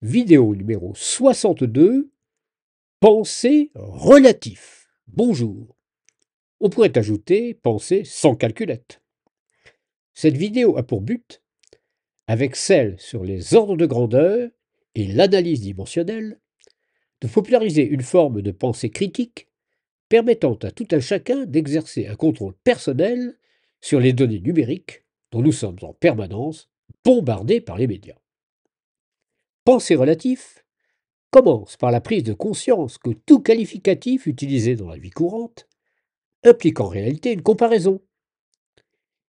Vidéo numéro 62 Pensée relatif. Bonjour. On pourrait ajouter pensée sans calculette. Cette vidéo a pour but, avec celle sur les ordres de grandeur et l'analyse dimensionnelle, de populariser une forme de pensée critique permettant à tout un chacun d'exercer un contrôle personnel sur les données numériques dont nous sommes en permanence bombardés par les médias pensée relatif commence par la prise de conscience que tout qualificatif utilisé dans la vie courante implique en réalité une comparaison.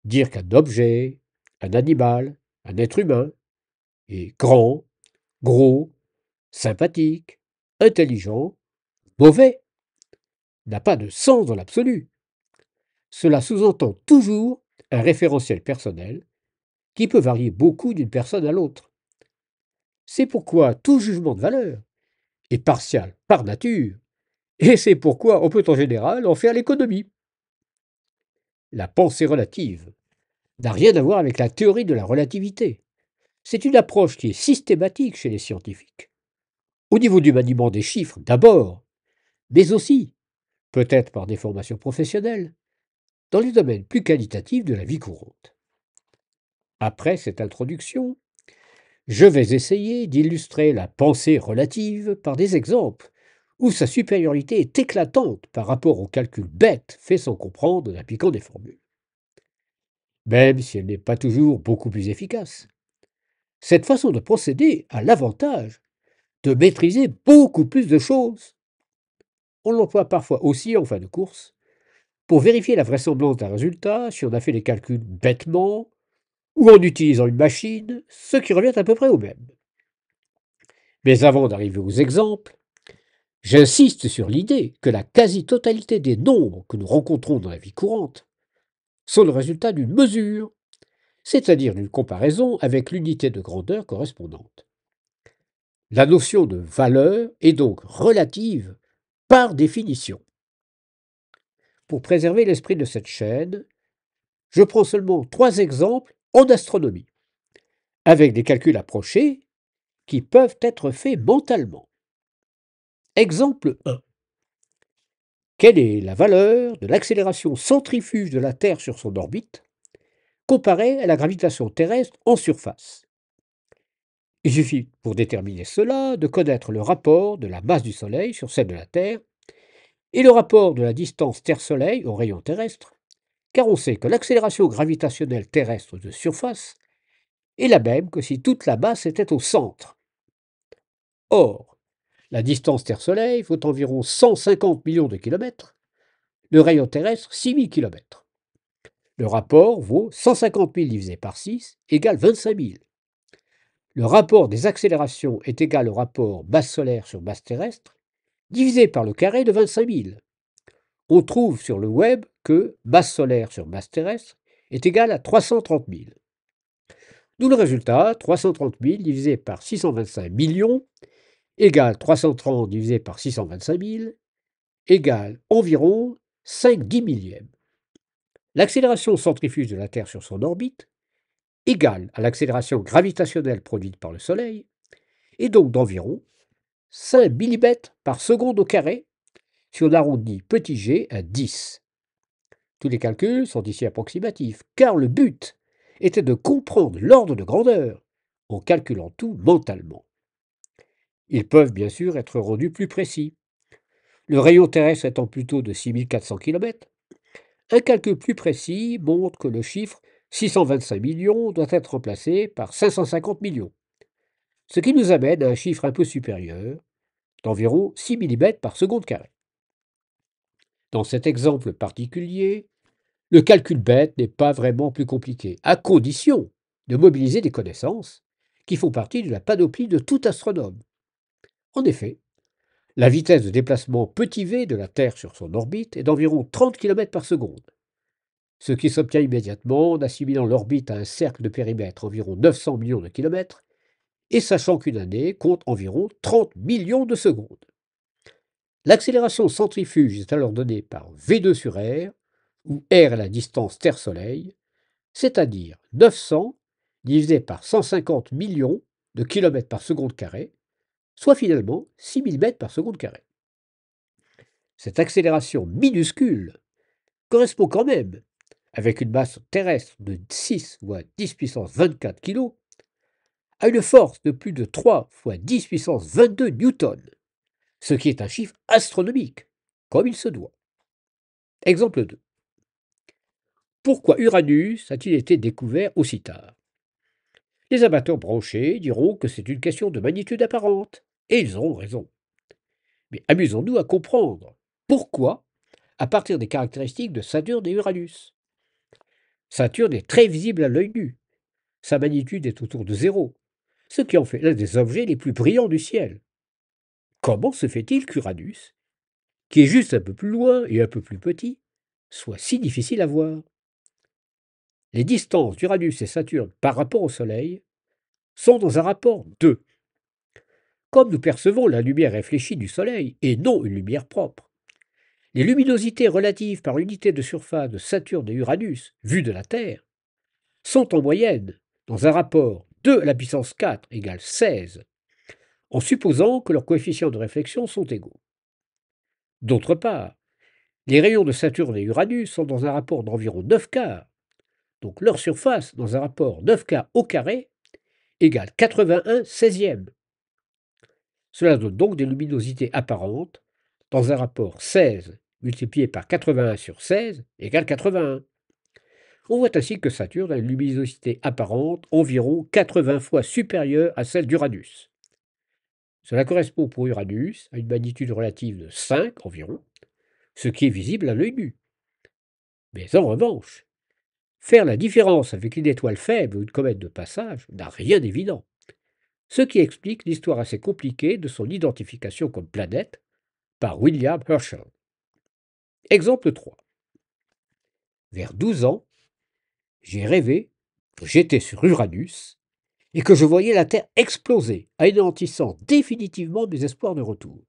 Dire qu'un objet, un animal, un être humain est grand, gros, sympathique, intelligent, mauvais, n'a pas de sens dans l'absolu. Cela sous-entend toujours un référentiel personnel qui peut varier beaucoup d'une personne à l'autre. C'est pourquoi tout jugement de valeur est partial par nature, et c'est pourquoi on peut en général en faire l'économie. La pensée relative n'a rien à voir avec la théorie de la relativité. C'est une approche qui est systématique chez les scientifiques, au niveau du maniement des chiffres d'abord, mais aussi, peut-être par des formations professionnelles, dans les domaines plus qualitatifs de la vie courante. Après cette introduction, je vais essayer d'illustrer la pensée relative par des exemples où sa supériorité est éclatante par rapport aux calculs bêtes faits sans comprendre en appliquant des formules. Même si elle n'est pas toujours beaucoup plus efficace, cette façon de procéder a l'avantage de maîtriser beaucoup plus de choses. On l'emploie parfois aussi en fin de course pour vérifier la vraisemblance d'un résultat si on a fait les calculs bêtement ou en utilisant une machine, ce qui revient à peu près au même. Mais avant d'arriver aux exemples, j'insiste sur l'idée que la quasi-totalité des nombres que nous rencontrons dans la vie courante sont le résultat d'une mesure, c'est-à-dire d'une comparaison avec l'unité de grandeur correspondante. La notion de valeur est donc relative par définition. Pour préserver l'esprit de cette chaîne, je prends seulement trois exemples en astronomie, avec des calculs approchés qui peuvent être faits mentalement. Exemple 1. Quelle est la valeur de l'accélération centrifuge de la Terre sur son orbite comparée à la gravitation terrestre en surface Il suffit pour déterminer cela de connaître le rapport de la masse du Soleil sur celle de la Terre et le rapport de la distance Terre-Soleil au rayon terrestre car on sait que l'accélération gravitationnelle terrestre de surface est la même que si toute la masse était au centre. Or, la distance Terre-Soleil vaut environ 150 millions de kilomètres, le rayon terrestre 6000 kilomètres. Le rapport vaut 150 000 divisé par 6 égale 25 000. Le rapport des accélérations est égal au rapport masse solaire sur masse terrestre divisé par le carré de 25 000 on trouve sur le web que masse solaire sur masse terrestre est égale à 330 000. D'où le résultat, 330 000 divisé par 625 millions égale 330 divisé par 625 000 égale environ 5 dix millièmes. L'accélération centrifuge de la Terre sur son orbite égale à l'accélération gravitationnelle produite par le Soleil, est donc d'environ 5 mm par seconde au carré, si on arrondit petit g à 10. Tous les calculs sont ici approximatifs, car le but était de comprendre l'ordre de grandeur en calculant tout mentalement. Ils peuvent bien sûr être rendus plus précis. Le rayon terrestre étant plutôt de 6400 km, un calcul plus précis montre que le chiffre 625 millions doit être remplacé par 550 millions, ce qui nous amène à un chiffre un peu supérieur, d'environ 6 mm par seconde carré. Dans cet exemple particulier, le calcul bête n'est pas vraiment plus compliqué, à condition de mobiliser des connaissances qui font partie de la panoplie de tout astronome. En effet, la vitesse de déplacement petit v de la Terre sur son orbite est d'environ 30 km par seconde, ce qui s'obtient immédiatement en assimilant l'orbite à un cercle de périmètre environ 900 millions de kilomètres et sachant qu'une année compte environ 30 millions de secondes. L'accélération centrifuge est alors donnée par V2 sur R, où R est la distance Terre-Soleil, c'est-à-dire 900 divisé par 150 millions de kilomètres par seconde carré, soit finalement 6000 mètres par seconde carré. Cette accélération minuscule correspond quand même, avec une masse terrestre de 6 fois 10 puissance 24 kg, à une force de plus de 3 fois 10 puissance 22 newtons ce qui est un chiffre astronomique, comme il se doit. Exemple 2. Pourquoi Uranus a-t-il été découvert aussi tard Les amateurs branchés diront que c'est une question de magnitude apparente, et ils auront raison. Mais amusons-nous à comprendre pourquoi à partir des caractéristiques de Saturne et Uranus. Saturne est très visible à l'œil nu. Sa magnitude est autour de zéro, ce qui en fait l'un des objets les plus brillants du ciel. Comment se fait-il qu'Uranus, qui est juste un peu plus loin et un peu plus petit, soit si difficile à voir Les distances d'Uranus et Saturne par rapport au Soleil sont dans un rapport 2. Comme nous percevons la lumière réfléchie du Soleil et non une lumière propre, les luminosités relatives par unité de surface de Saturne et Uranus, vues de la Terre, sont en moyenne dans un rapport 2 à la puissance 4 égale 16 en supposant que leurs coefficients de réflexion sont égaux. D'autre part, les rayons de Saturne et Uranus sont dans un rapport d'environ 9 quarts, donc leur surface dans un rapport 9 quarts au carré égale 81 16e. Cela donne donc des luminosités apparentes dans un rapport 16 multiplié par 81 sur 16 égale 81. On voit ainsi que Saturne a une luminosité apparente environ 80 fois supérieure à celle d'Uranus. Cela correspond pour Uranus à une magnitude relative de 5 environ, ce qui est visible à l'œil nu. Mais en revanche, faire la différence avec une étoile faible ou une comète de passage n'a rien d'évident, ce qui explique l'histoire assez compliquée de son identification comme planète par William Herschel. Exemple 3. Vers 12 ans, j'ai rêvé que j'étais sur Uranus et que je voyais la Terre exploser, anéantissant définitivement mes espoirs de retour.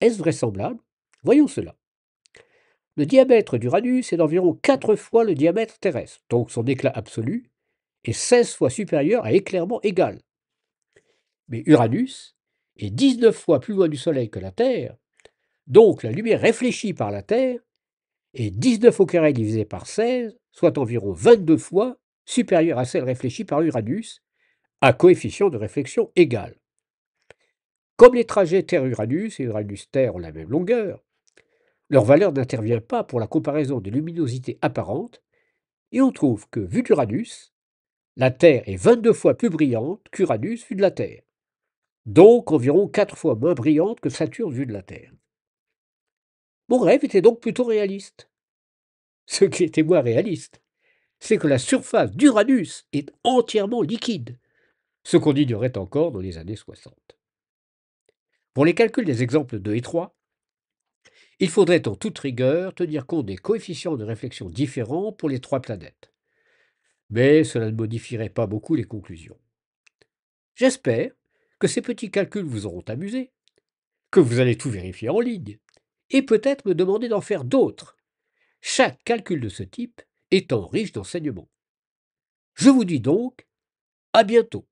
Est-ce vraisemblable Voyons cela. Le diamètre d'Uranus est d'environ 4 fois le diamètre terrestre, donc son éclat absolu est 16 fois supérieur à éclairement égal. Mais Uranus est 19 fois plus loin du Soleil que la Terre, donc la lumière réfléchie par la Terre est 19 au carré divisé par 16, soit environ 22 fois supérieure à celle réfléchie par Uranus, à coefficient de réflexion égal. Comme les trajets Terre-Uranus et Uranus-Terre ont la même longueur, leur valeur n'intervient pas pour la comparaison des luminosités apparentes, et on trouve que, vu d'Uranus, la Terre est 22 fois plus brillante qu'Uranus vu de la Terre, donc environ 4 fois moins brillante que Saturne vu de la Terre. Mon rêve était donc plutôt réaliste. Ce qui était moins réaliste, c'est que la surface d'Uranus est entièrement liquide, ce qu'on ignorait encore dans les années 60. Pour les calculs des exemples 2 et 3, il faudrait en toute rigueur tenir compte des coefficients de réflexion différents pour les trois planètes. Mais cela ne modifierait pas beaucoup les conclusions. J'espère que ces petits calculs vous auront amusé, que vous allez tout vérifier en ligne, et peut-être me demander d'en faire d'autres. Chaque calcul de ce type étant riche d'enseignements. Je vous dis donc à bientôt.